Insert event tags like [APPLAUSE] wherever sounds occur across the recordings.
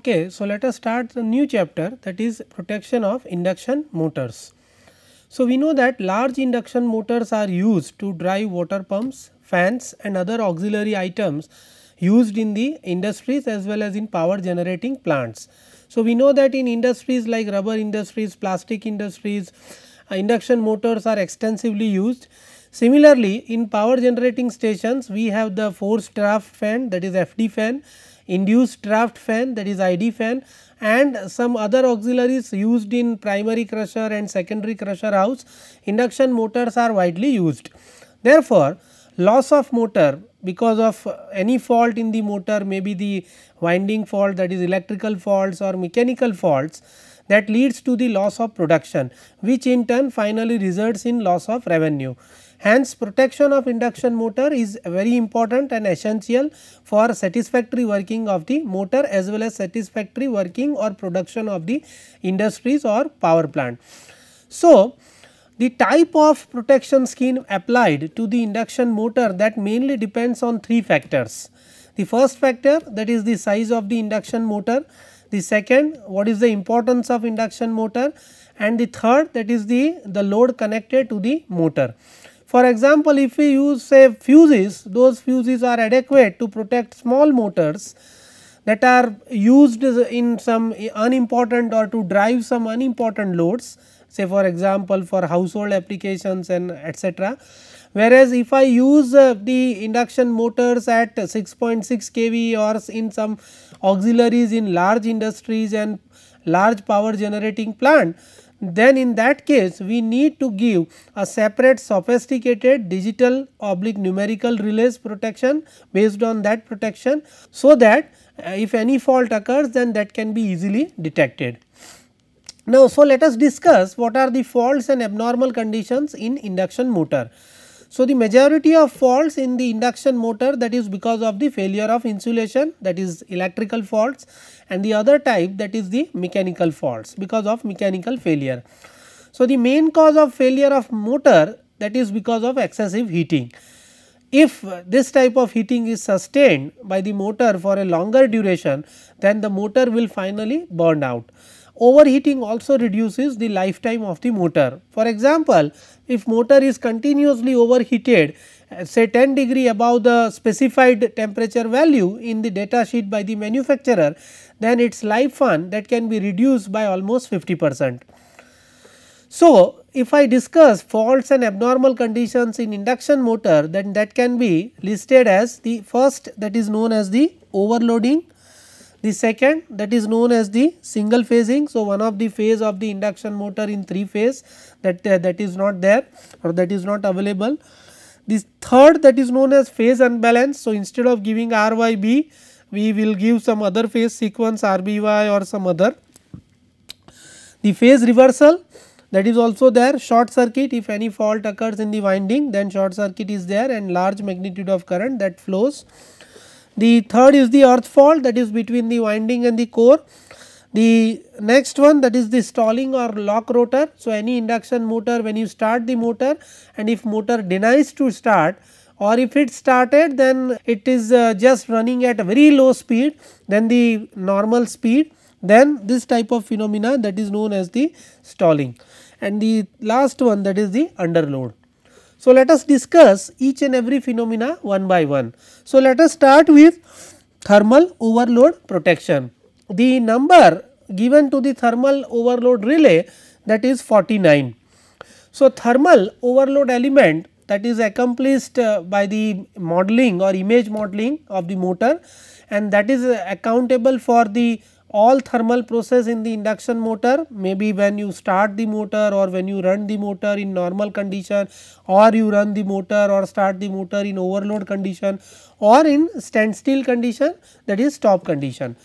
Okay, so let us start the new chapter that is protection of induction motors. So, we know that large induction motors are used to drive water pumps, fans and other auxiliary items used in the industries as well as in power generating plants. So, we know that in industries like rubber industries, plastic industries, uh, induction motors are extensively used. Similarly, in power generating stations, we have the forced draft fan that is FD fan induced draft fan that is ID fan and some other auxiliaries used in primary crusher and secondary crusher house, induction motors are widely used. Therefore, loss of motor because of any fault in the motor may be the winding fault that is electrical faults or mechanical faults that leads to the loss of production which in turn finally results in loss of revenue. Hence, protection of induction motor is very important and essential for satisfactory working of the motor as well as satisfactory working or production of the industries or power plant. So, the type of protection scheme applied to the induction motor that mainly depends on three factors. The first factor that is the size of the induction motor, the second what is the importance of induction motor and the third that is the, the load connected to the motor. For example, if we use say fuses, those fuses are adequate to protect small motors that are used in some unimportant or to drive some unimportant loads say for example, for household applications and etc. Whereas, if I use uh, the induction motors at 6.6 kV or in some auxiliaries in large industries and large power generating plant, then in that case we need to give a separate sophisticated digital oblique numerical relays protection based on that protection. So, that uh, if any fault occurs then that can be easily detected. Now, so let us discuss what are the faults and abnormal conditions in induction motor. So, the majority of faults in the induction motor that is because of the failure of insulation that is electrical faults and the other type that is the mechanical faults because of mechanical failure. So, the main cause of failure of motor that is because of excessive heating. If this type of heating is sustained by the motor for a longer duration then the motor will finally burn out overheating also reduces the lifetime of the motor. For example, if motor is continuously overheated uh, say 10 degree above the specified temperature value in the data sheet by the manufacturer, then its life span that can be reduced by almost 50 percent. So, if I discuss faults and abnormal conditions in induction motor then that can be listed as the first that is known as the overloading the second that is known as the single phasing. So, one of the phase of the induction motor in 3 phase that, uh, that is not there or that is not available. The third that is known as phase unbalance. So, instead of giving RYB we will give some other phase sequence RBY or some other. The phase reversal that is also there short circuit if any fault occurs in the winding then short circuit is there and large magnitude of current that flows. The third is the earth fault that is between the winding and the core. The next one that is the stalling or lock rotor. So, any induction motor when you start the motor and if motor denies to start or if it started then it is uh, just running at a very low speed than the normal speed then this type of phenomena that is known as the stalling. And the last one that is the underload. So, let us discuss each and every phenomena one by one. So, let us start with thermal overload protection. The number given to the thermal overload relay that is 49. So, thermal overload element that is accomplished uh, by the modeling or image modeling of the motor and that is uh, accountable for the all thermal process in the induction motor maybe when you start the motor or when you run the motor in normal condition or you run the motor or start the motor in overload condition or in standstill condition that is stop condition.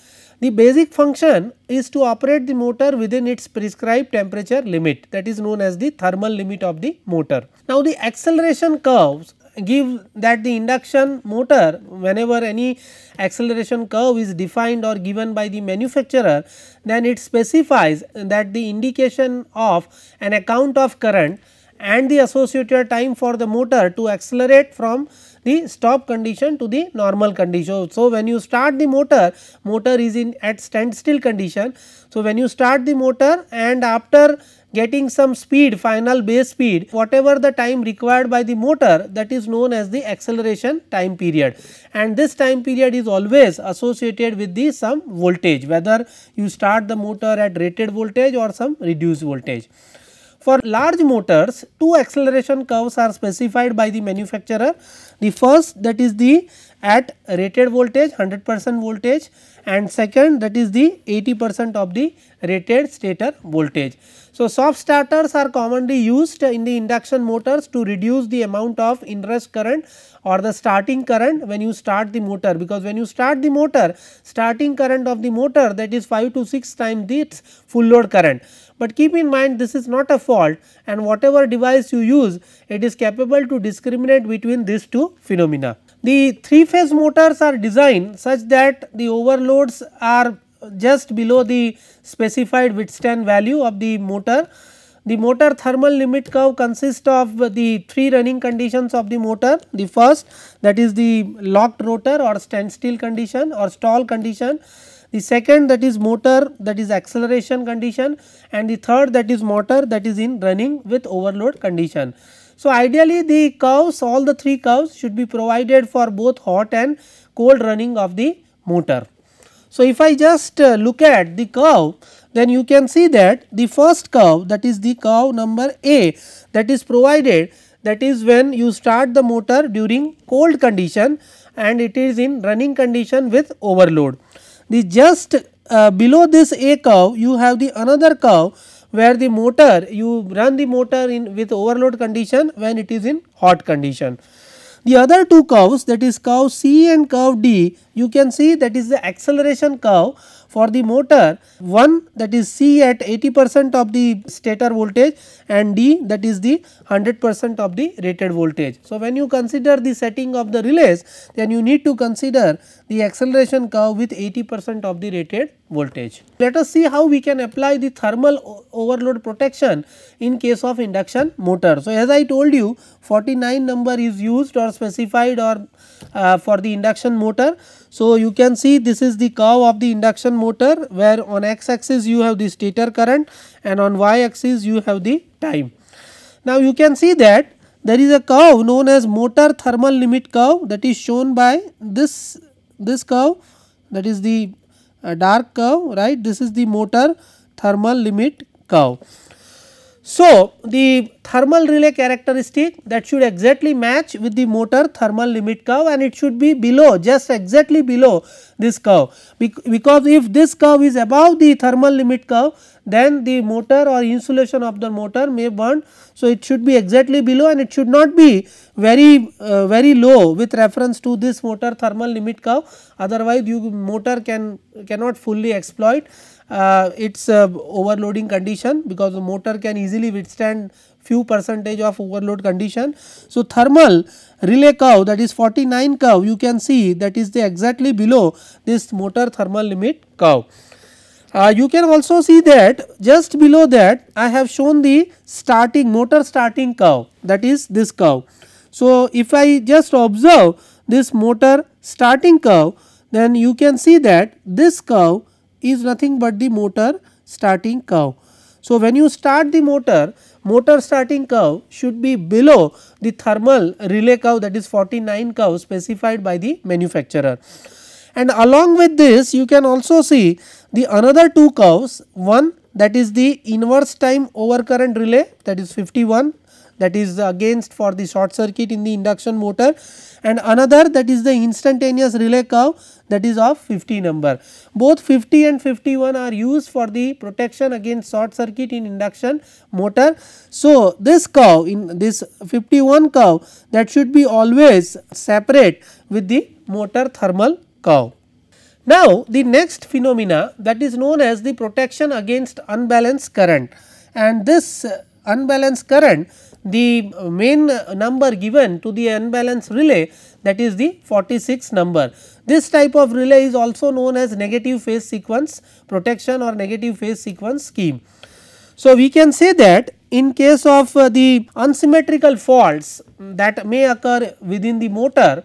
The basic function is to operate the motor within its prescribed temperature limit that is known as the thermal limit of the motor. Now, the acceleration curves give that the induction motor whenever any acceleration curve is defined or given by the manufacturer then it specifies that the indication of an account of current and the associated time for the motor to accelerate from the stop condition to the normal condition. So, when you start the motor, motor is in at standstill condition. So, when you start the motor and after getting some speed final base speed whatever the time required by the motor that is known as the acceleration time period and this time period is always associated with the some voltage whether you start the motor at rated voltage or some reduced voltage. For large motors, two acceleration curves are specified by the manufacturer. The first that is the at rated voltage 100 percent voltage and second that is the 80 percent of the rated stator voltage. So, soft starters are commonly used in the induction motors to reduce the amount of inrush current or the starting current when you start the motor because when you start the motor starting current of the motor that is 5 to 6 times its full load current. But keep in mind this is not a fault and whatever device you use it is capable to discriminate between these two phenomena. The three phase motors are designed such that the overloads are just below the specified withstand value of the motor. The motor thermal limit curve consists of the three running conditions of the motor. The first that is the locked rotor or standstill condition or stall condition. The second that is motor that is acceleration condition and the third that is motor that is in running with overload condition. So, ideally the curves all the three curves should be provided for both hot and cold running of the motor. So, if I just uh, look at the curve then you can see that the first curve that is the curve number A that is provided that is when you start the motor during cold condition and it is in running condition with overload. The just uh, below this A curve you have the another curve where the motor you run the motor in with overload condition when it is in hot condition. The other two curves that is curve C and curve D you can see that is the acceleration curve for the motor one that is C at 80 percent of the stator voltage and D that is the 100 percent of the rated voltage. So, when you consider the setting of the relays then you need to consider the acceleration curve with 80 percent of the rated voltage. Let us see how we can apply the thermal overload protection in case of induction motor. So, as I told you 49 number is used or specified or uh, for the induction motor. So you can see this is the curve of the induction motor where on x axis you have the stator current and on y axis you have the time. Now you can see that there is a curve known as motor thermal limit curve that is shown by this this curve that is the uh, dark curve right this is the motor thermal limit curve. So, the thermal relay characteristic that should exactly match with the motor thermal limit curve and it should be below just exactly below this curve because if this curve is above the thermal limit curve then the motor or insulation of the motor may burn. So, it should be exactly below and it should not be very uh, very low with reference to this motor thermal limit curve otherwise you motor can cannot fully exploit uh, its uh, overloading condition because the motor can easily withstand few percentage of overload condition. So, thermal relay curve that is 49 curve you can see that is the exactly below this motor thermal limit curve. Uh, you can also see that just below that I have shown the starting motor starting curve that is this curve. So, if I just observe this motor starting curve then you can see that this curve is nothing but the motor starting curve. So, when you start the motor, motor starting curve should be below the thermal relay curve that is 49 curve specified by the manufacturer. And along with this, you can also see the another two curves, one that is the inverse time over current relay that is 51 that is against for the short circuit in the induction motor and another that is the instantaneous relay curve that is of 50 number. Both 50 and 51 are used for the protection against short circuit in induction motor. So, this curve in this 51 curve that should be always separate with the motor thermal curve. Now, the next phenomena that is known as the protection against unbalanced current and this unbalanced current the main number given to the unbalanced relay that is the 46 number. This type of relay is also known as negative phase sequence protection or negative phase sequence scheme. So, we can say that in case of uh, the unsymmetrical faults mm, that may occur within the motor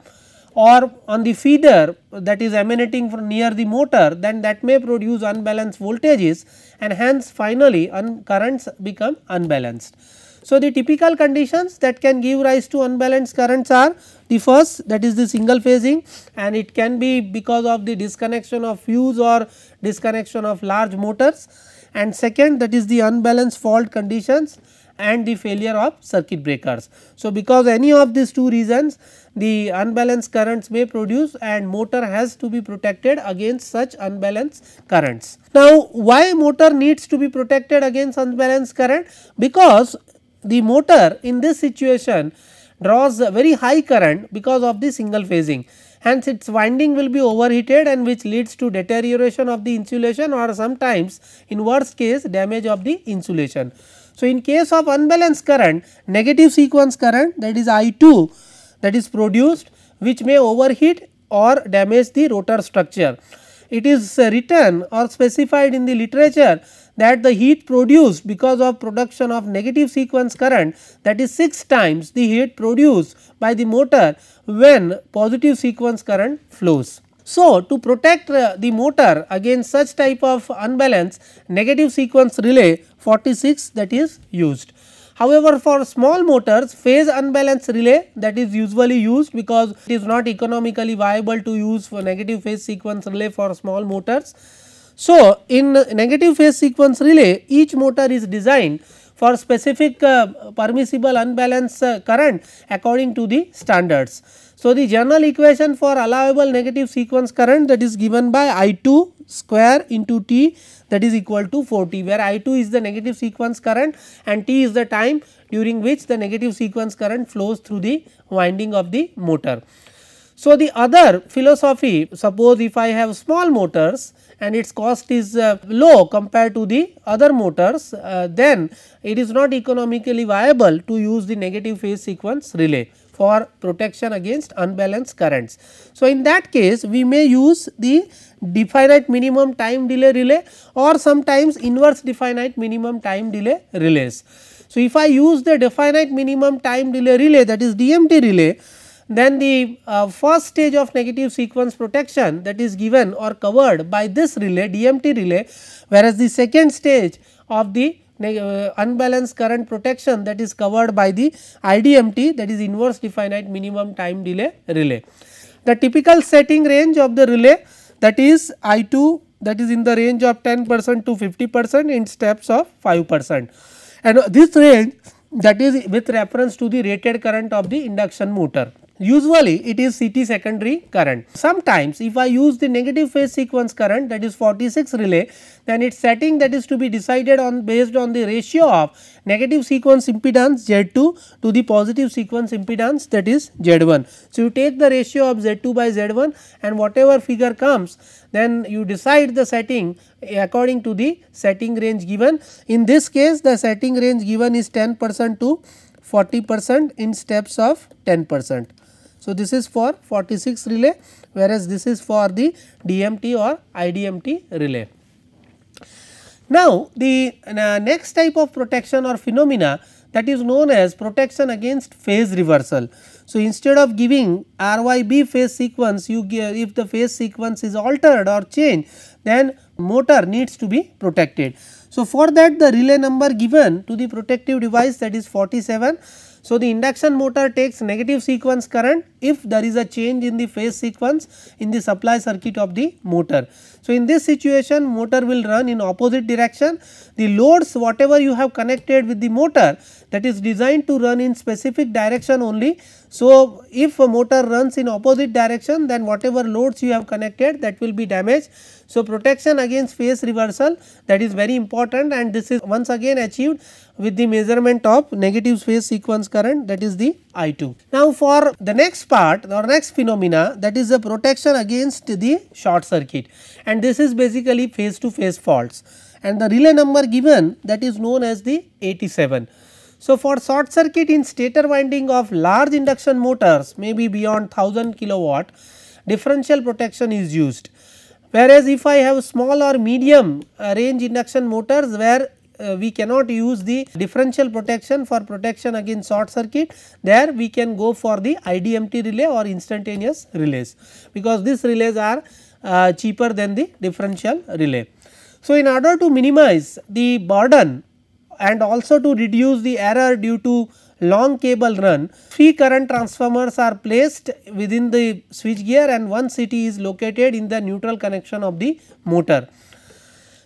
or on the feeder that is emanating from near the motor then that may produce unbalanced voltages and hence finally, currents become unbalanced. So, the typical conditions that can give rise to unbalanced currents are the first that is the single phasing and it can be because of the disconnection of fuse or disconnection of large motors and second that is the unbalanced fault conditions and the failure of circuit breakers. So, because any of these two reasons the unbalanced currents may produce and motor has to be protected against such unbalanced currents. Now, why motor needs to be protected against unbalanced current? Because the motor in this situation draws very high current because of the single phasing. Hence, its winding will be overheated and which leads to deterioration of the insulation or sometimes in worst case damage of the insulation. So, in case of unbalanced current, negative sequence current that is I2 that is produced which may overheat or damage the rotor structure. It is written or specified in the literature that the heat produced because of production of negative sequence current that is 6 times the heat produced by the motor when positive sequence current flows. So, to protect uh, the motor against such type of unbalance negative sequence relay 46 that is used. However, for small motors phase unbalanced relay that is usually used because it is not economically viable to use for negative phase sequence relay for small motors. So, in negative phase sequence relay each motor is designed for specific uh, permissible unbalanced uh, current according to the standards. So, the general equation for allowable negative sequence current that is given by I 2 square into T that is equal to 40 where I 2 is the negative sequence current and T is the time during which the negative sequence current flows through the winding of the motor. So, the other philosophy suppose if I have small motors and its cost is uh, low compared to the other motors uh, then it is not economically viable to use the negative phase sequence relay for protection against unbalanced currents. So, in that case we may use the definite minimum time delay relay or sometimes inverse definite minimum time delay relays. So, if I use the definite minimum time delay relay that is DMT relay then the uh, first stage of negative sequence protection that is given or covered by this relay DMT relay whereas the second stage of the uh, unbalanced current protection that is covered by the IDMT that is inverse definite minimum time delay relay. The typical setting range of the relay that is I2 that is in the range of 10 percent to 50 percent in steps of 5 percent and this range that is with reference to the rated current of the induction motor. Usually it is CT secondary current. Sometimes if I use the negative phase sequence current that is 46 relay then its setting that is to be decided on based on the ratio of negative sequence impedance Z2 to the positive sequence impedance that is Z1. So, you take the ratio of Z2 by Z1 and whatever figure comes then you decide the setting according to the setting range given. In this case the setting range given is 10 percent to 40 percent in steps of 10 percent. So, this is for 46 relay whereas this is for the DMT or IDMT relay. Now, the uh, next type of protection or phenomena that is known as protection against phase reversal. So, instead of giving RYB phase sequence you give uh, if the phase sequence is altered or changed then motor needs to be protected. So, for that the relay number given to the protective device that is 47 so, the induction motor takes negative sequence current if there is a change in the phase sequence in the supply circuit of the motor. So, in this situation motor will run in opposite direction. The loads whatever you have connected with the motor that is designed to run in specific direction only. So, if a motor runs in opposite direction then whatever loads you have connected that will be damaged. So, protection against phase reversal that is very important and this is once again achieved with the measurement of negative phase sequence current that is the I2. Now, for the next part or next phenomena that is the protection against the short circuit and this is basically phase to phase faults and the relay number given that is known as the 87. So, for short circuit in stator winding of large induction motors may be beyond 1000 kilowatt differential protection is used. Whereas, if I have small or medium uh, range induction motors where uh, we cannot use the differential protection for protection against short circuit there we can go for the IDMT relay or instantaneous relays because these relays are uh, cheaper than the differential relay. So, in order to minimize the burden and also to reduce the error due to long cable run, three current transformers are placed within the switch gear and one CT is located in the neutral connection of the motor.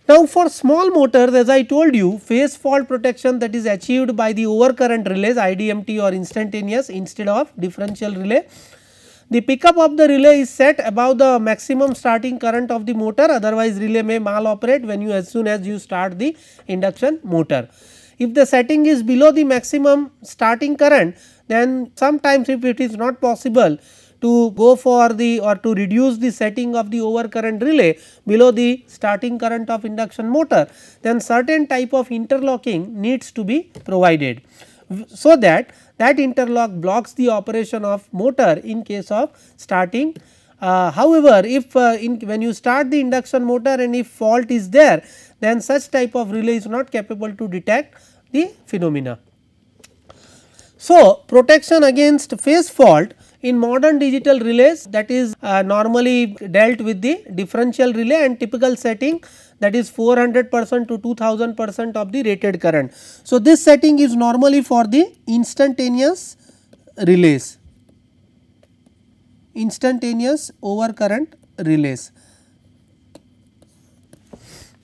Now, for small motors as I told you phase fault protection that is achieved by the overcurrent relays IDMT or instantaneous instead of differential relay the pickup of the relay is set above the maximum starting current of the motor otherwise relay may maloperate when you as soon as you start the induction motor. If the setting is below the maximum starting current then sometimes if it is not possible to go for the or to reduce the setting of the overcurrent relay below the starting current of induction motor then certain type of interlocking needs to be provided so that that interlock blocks the operation of motor in case of starting. Uh, however, if uh, in, when you start the induction motor and if fault is there then such type of relay is not capable to detect the phenomena. So, protection against phase fault in modern digital relays that is uh, normally dealt with the differential relay and typical setting that is 400 percent to 2000 percent of the rated current. So, this setting is normally for the instantaneous relays, instantaneous over current relays.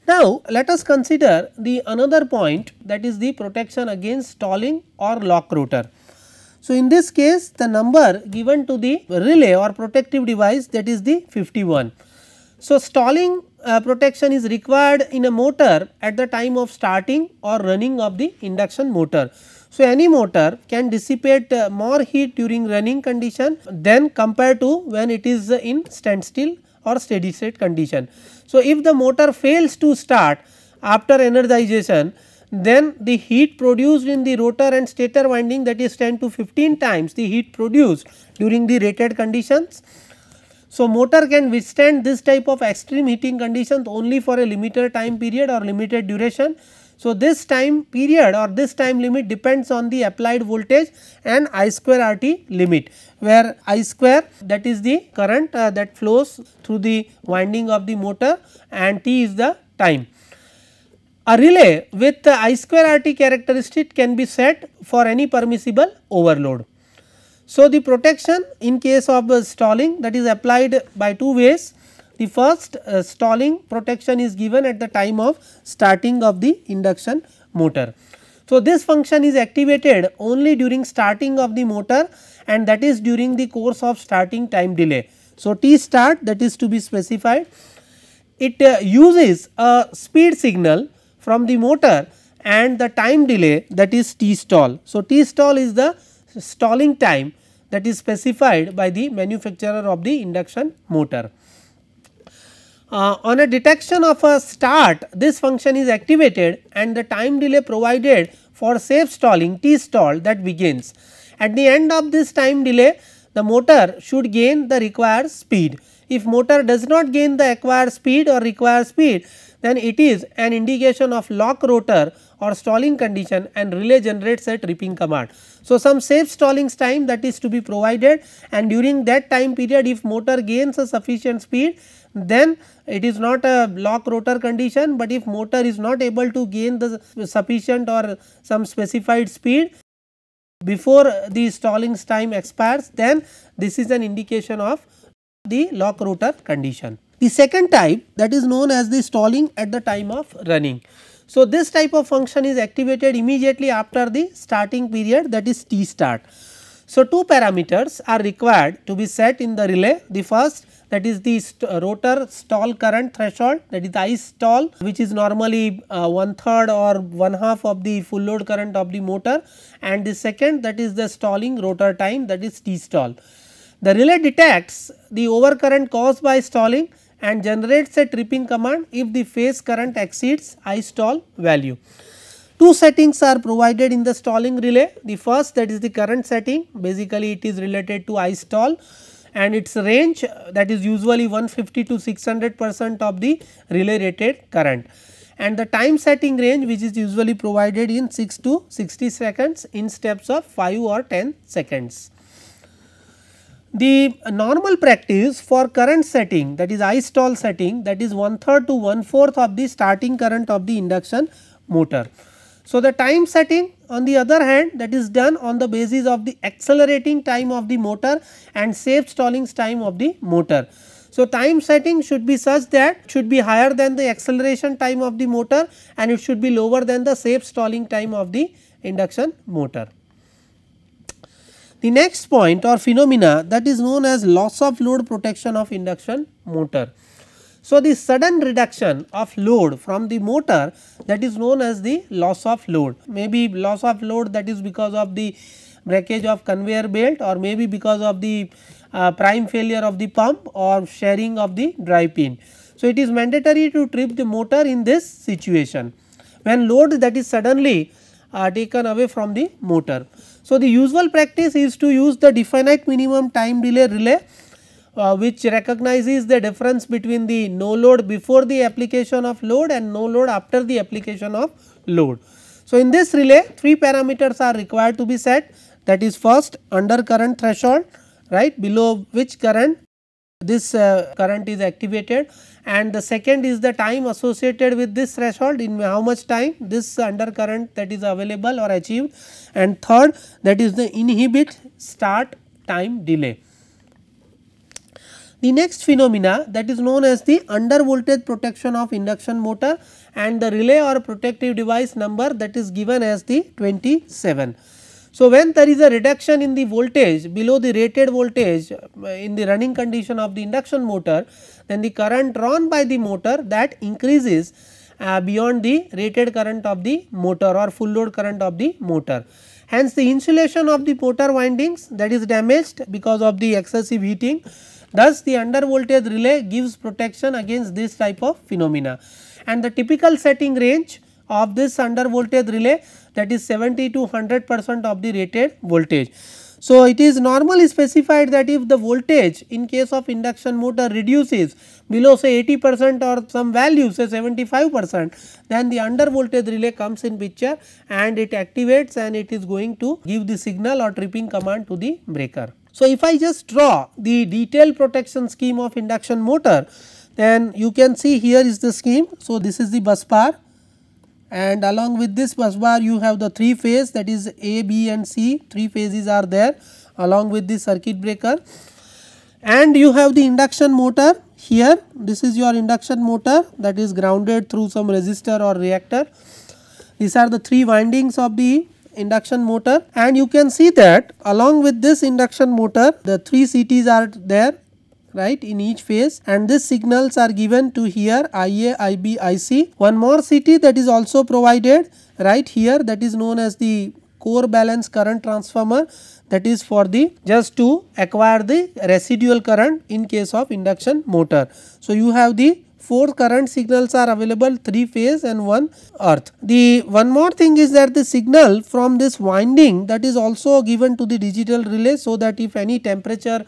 Now, let us consider the another point that is the protection against stalling or lock rotor. So, in this case the number given to the relay or protective device that is the 51. So, stalling uh, protection is required in a motor at the time of starting or running of the induction motor. So, any motor can dissipate uh, more heat during running condition than compared to when it is uh, in standstill or steady state condition. So, if the motor fails to start after energization, then the heat produced in the rotor and stator winding that is 10 to 15 times the heat produced during the rated conditions. So, motor can withstand this type of extreme heating conditions only for a limited time period or limited duration. So, this time period or this time limit depends on the applied voltage and I square RT limit where I square that is the current uh, that flows through the winding of the motor and T is the time. A relay with I square RT characteristic can be set for any permissible overload. So, the protection in case of stalling that is applied by two ways. The first uh, stalling protection is given at the time of starting of the induction motor. So, this function is activated only during starting of the motor and that is during the course of starting time delay. So, T start that is to be specified. It uh, uses a speed signal from the motor and the time delay that is T stall. So, T stall is the stalling time that is specified by the manufacturer of the induction motor. Uh, on a detection of a start, this function is activated and the time delay provided for safe stalling T stall that begins. At the end of this time delay, the motor should gain the required speed. If motor does not gain the acquired speed or required speed, then it is an indication of lock rotor or stalling condition and relay generates a tripping command. So, some safe stallings time that is to be provided and during that time period if motor gains a sufficient speed then it is not a lock rotor condition, but if motor is not able to gain the sufficient or some specified speed before the stallings time expires then this is an indication of the lock rotor condition. The second type that is known as the stalling at the time of running. So, this type of function is activated immediately after the starting period that is T start. So, two parameters are required to be set in the relay. The first that is the st rotor stall current threshold that is the I stall which is normally uh, one third or one half of the full load current of the motor and the second that is the stalling rotor time that is T stall. The relay detects the overcurrent caused by stalling and generates a tripping command if the phase current exceeds I stall value. Two settings are provided in the stalling relay. The first that is the current setting basically it is related to I stall and its range uh, that is usually 150 to 600 percent of the relay rated current and the time setting range which is usually provided in 6 to 60 seconds in steps of 5 or 10 seconds the normal practice for current setting that is I stall setting that is one third to one fourth of the starting current of the induction motor. So, the time setting on the other hand that is done on the basis of the accelerating time of the motor and safe stalling time of the motor. So, time setting should be such that should be higher than the acceleration time of the motor and it should be lower than the safe stalling time of the induction motor. The next point or phenomena that is known as loss of load protection of induction motor. So, the sudden reduction of load from the motor that is known as the loss of load, maybe loss of load that is because of the breakage of conveyor belt or maybe because of the uh, prime failure of the pump or sharing of the drive pin. So, it is mandatory to trip the motor in this situation when load that is suddenly uh, taken away from the motor. So, the usual practice is to use the definite minimum time delay relay uh, which recognizes the difference between the no load before the application of load and no load after the application of load. So, in this relay three parameters are required to be set that is first under current threshold right below which current this uh, current is activated and the second is the time associated with this threshold in how much time this undercurrent that is available or achieved and third that is the inhibit start time delay. The next phenomena that is known as the under voltage protection of induction motor and the relay or protective device number that is given as the 27. So, when there is a reduction in the voltage below the rated voltage uh, in the running condition of the induction motor, then the current drawn by the motor that increases uh, beyond the rated current of the motor or full load current of the motor. Hence, the insulation of the motor windings that is damaged because of the excessive heating. Thus, the under voltage relay gives protection against this type of phenomena and the typical setting range of this under voltage relay that is 70 to 100 percent of the rated voltage. So, it is normally specified that if the voltage in case of induction motor reduces below say 80 percent or some value say 75 percent then the under voltage relay comes in picture and it activates and it is going to give the signal or tripping command to the breaker. So, if I just draw the detailed protection scheme of induction motor then you can see here is the scheme. So, this is the bus bar and along with this bus bar you have the three phase that is A, B and C, three phases are there along with the circuit breaker and you have the induction motor here this is your induction motor that is grounded through some resistor or reactor. These are the three windings of the induction motor and you can see that along with this induction motor the three CTs are there right in each phase and these signals are given to here IA, IB, IC. One more CT that is also provided right here that is known as the core balance current transformer that is for the just to acquire the residual current in case of induction motor. So, you have the four current signals are available three phase and one earth the one more thing is that the signal from this winding that is also given to the digital relay so that if any temperature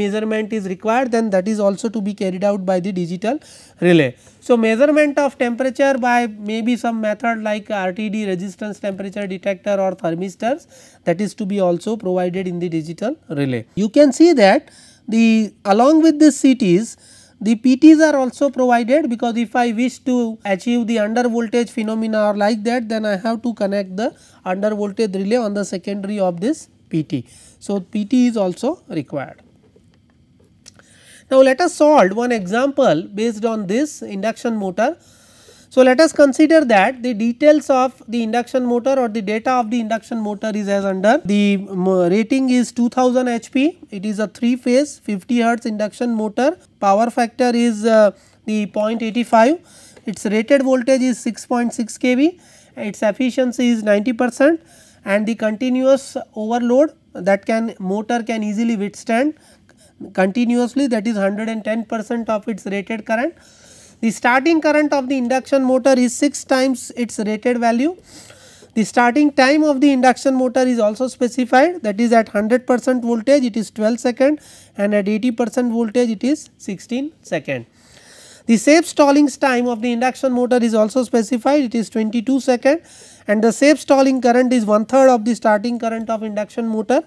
measurement is required then that is also to be carried out by the digital relay. So, measurement of temperature by maybe some method like RTD resistance temperature detector or thermistors that is to be also provided in the digital relay. You can see that the along with the CTs the PTs are also provided because if I wish to achieve the under voltage phenomena or like that then I have to connect the under voltage relay on the secondary of this PT. So, PT is also required. Now, let us solve one example based on this induction motor. So, let us consider that the details of the induction motor or the data of the induction motor is as under. The mm, rating is 2000 HP, it is a 3 phase 50 hertz induction motor, power factor is uh, the 0.85, its rated voltage is 6.6 kV, its efficiency is 90 percent and the continuous overload that can motor can easily withstand continuously that is 110 percent of its rated current. The starting current of the induction motor is 6 times its rated value. The starting time of the induction motor is also specified that is at 100 percent voltage it is 12 second and at 80 percent voltage it is 16 second. The safe stalling time of the induction motor is also specified it is 22 second and the safe stalling current is one third of the starting current of induction motor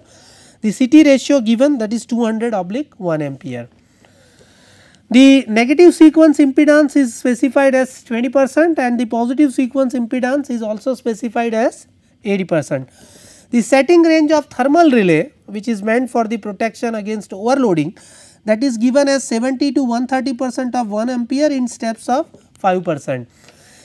the CT ratio given that is 200 oblique 1 ampere. The negative sequence impedance is specified as 20 percent and the positive sequence impedance is also specified as 80 percent. The setting range of thermal relay which is meant for the protection against overloading that is given as 70 to 130 percent of 1 ampere in steps of 5 percent.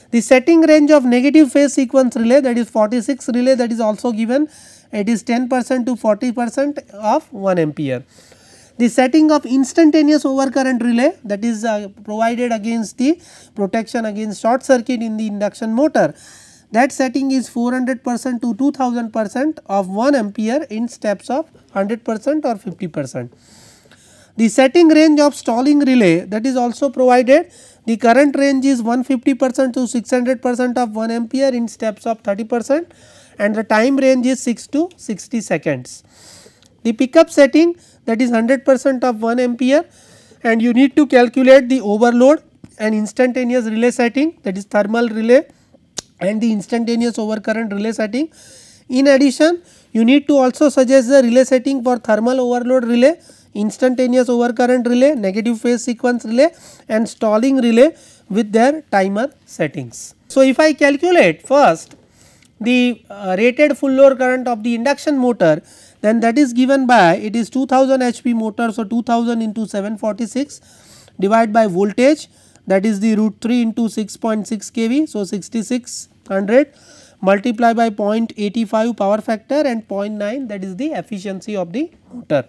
The setting range of negative phase sequence relay that is 46 relay that is also given it is 10 percent to 40 percent of 1 ampere. The setting of instantaneous overcurrent relay that is uh, provided against the protection against short circuit in the induction motor that setting is 400 percent to 2000 percent of 1 ampere in steps of 100 percent or 50 percent. The setting range of stalling relay that is also provided the current range is 150 percent to 600 percent of 1 ampere in steps of 30 percent and the time range is 6 to 60 seconds. The pickup setting that is 100 percent of 1 ampere and you need to calculate the overload and instantaneous relay setting that is thermal relay and the instantaneous overcurrent relay setting. In addition, you need to also suggest the relay setting for thermal overload relay, instantaneous overcurrent relay, negative phase sequence relay and stalling relay with their timer settings. So, if I calculate first the uh, rated full load current of the induction motor then that is given by it is 2000 HP motor. So, 2000 into 746 divided by voltage that is the root 3 into 6.6 kV. So, 6600 multiply by 0.85 power factor and 0.9 that is the efficiency of the motor.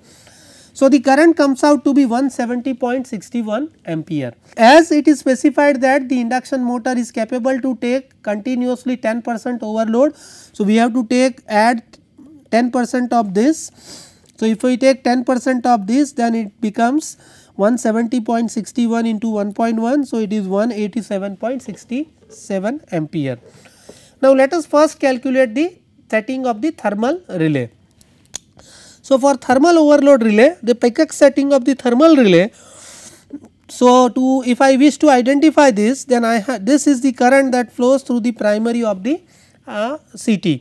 So, the current comes out to be 170.61 ampere. As it is specified that the induction motor is capable to take continuously 10 percent overload. So, we have to take add 10 percent of this. So, if we take 10 percent of this then it becomes 170.61 into 1.1. So, it is 187.67 ampere. Now, let us first calculate the setting of the thermal relay. So for thermal overload relay, the peacock setting of the thermal relay. So to if I wish to identify this, then I this is the current that flows through the primary of the uh, CT.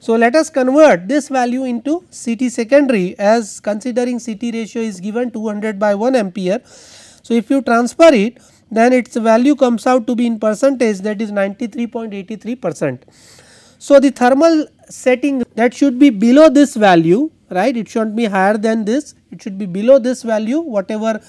So let us convert this value into CT secondary as considering CT ratio is given 200 by 1 ampere. So if you transfer it, then its value comes out to be in percentage that is 93.83 percent. So the thermal setting that should be below this value right it should not be higher than this it should be below this value whatever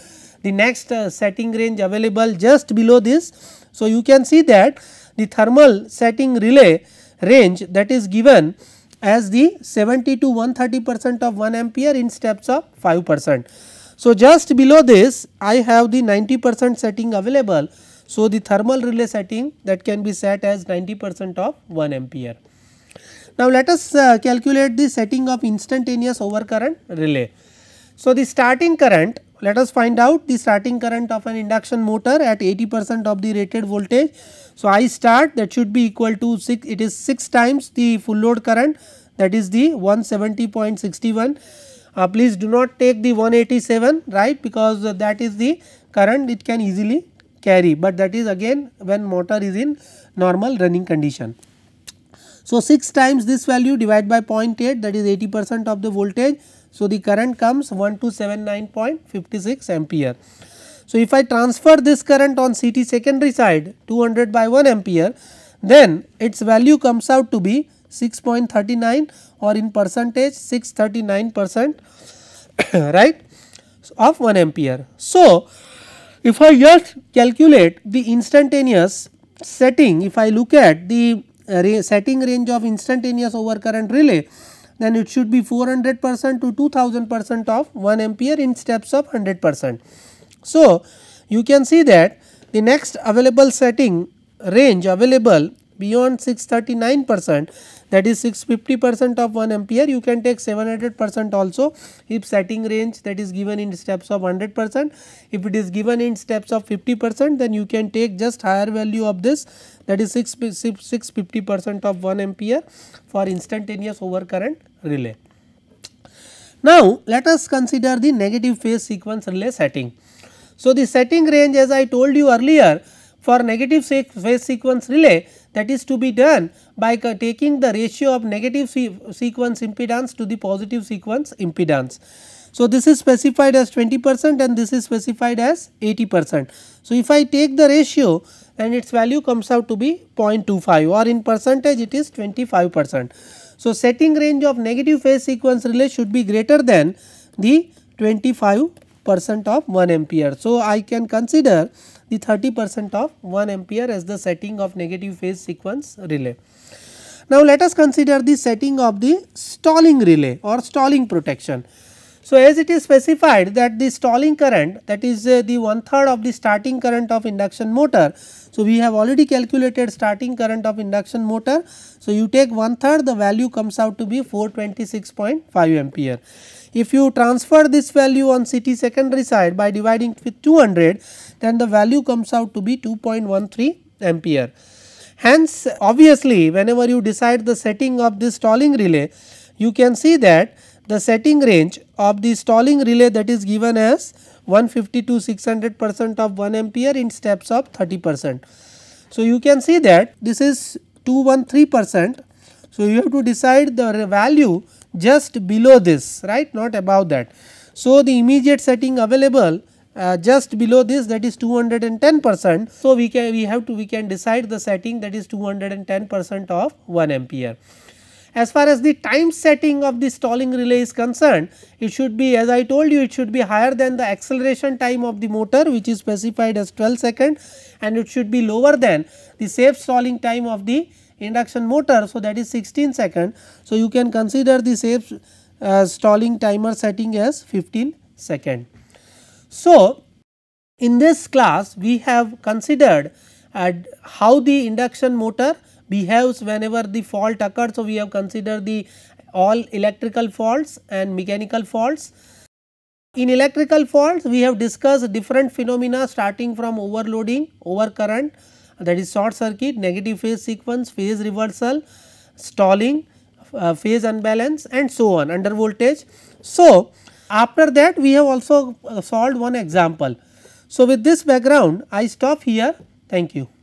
the next uh, setting range available just below this. So, you can see that the thermal setting relay range that is given as the 70 to 130 percent of 1 ampere in steps of 5 percent. So, just below this I have the 90 percent setting available. So, the thermal relay setting that can be set as 90 percent of 1 ampere. Now, let us uh, calculate the setting of instantaneous overcurrent relay. So, the starting current let us find out the starting current of an induction motor at 80 percent of the rated voltage. So, I start that should be equal to 6 it is 6 times the full load current that is the 170.61. Uh, please do not take the 187 right because that is the current it can easily carry but that is again when motor is in normal running condition. So 6 times this value divided by 0.8 that is 80 percent of the voltage. So the current comes 1279.56 ampere. So if I transfer this current on CT secondary side 200 by 1 ampere then its value comes out to be 6.39 or in percentage 639 percent [COUGHS] right of 1 ampere. So if I just calculate the instantaneous setting if I look at the uh, setting range of instantaneous overcurrent relay, then it should be 400 percent to 2000 percent of 1 ampere in steps of 100 percent. So, you can see that the next available setting range available beyond 639 percent that is 650 percent of 1 ampere you can take 700 percent also if setting range that is given in steps of 100 percent if it is given in steps of 50 percent then you can take just higher value of this that is 6, 650 percent of 1 ampere for instantaneous overcurrent relay. Now, let us consider the negative phase sequence relay setting. So, the setting range as I told you earlier for negative phase sequence relay that is to be done by taking the ratio of negative sequence impedance to the positive sequence impedance. So, this is specified as 20 percent and this is specified as 80 percent. So, if I take the ratio and its value comes out to be 0.25 or in percentage it is 25 percent. So, setting range of negative phase sequence relay should be greater than the 25 percent of 1 ampere. So, I can consider the 30 percent of 1 ampere as the setting of negative phase sequence relay. Now, let us consider the setting of the stalling relay or stalling protection. So, as it is specified that the stalling current that is uh, the one third of the starting current of induction motor. So, we have already calculated starting current of induction motor. So, you take one third the value comes out to be 426.5 ampere. If you transfer this value on CT secondary side by dividing with 200 and the value comes out to be 2.13 ampere. Hence obviously whenever you decide the setting of this stalling relay you can see that the setting range of the stalling relay that is given as 150 to 600 percent of 1 ampere in steps of 30 percent. So you can see that this is 213 percent. So you have to decide the value just below this right not above that. So the immediate setting available uh, just below this that is 210 percent. So, we can we have to we can decide the setting that is 210 percent of 1 ampere. As far as the time setting of the stalling relay is concerned, it should be as I told you it should be higher than the acceleration time of the motor which is specified as 12 second and it should be lower than the safe stalling time of the induction motor. So, that is 16 second. So, you can consider the safe uh, stalling timer setting as 15 second. So, in this class we have considered how the induction motor behaves whenever the fault occurs. So, we have considered the all electrical faults and mechanical faults. In electrical faults we have discussed different phenomena starting from overloading, overcurrent that is short circuit, negative phase sequence, phase reversal, stalling, uh, phase unbalance and so on under voltage. So, after that we have also solved one example. So, with this background I stop here. Thank you.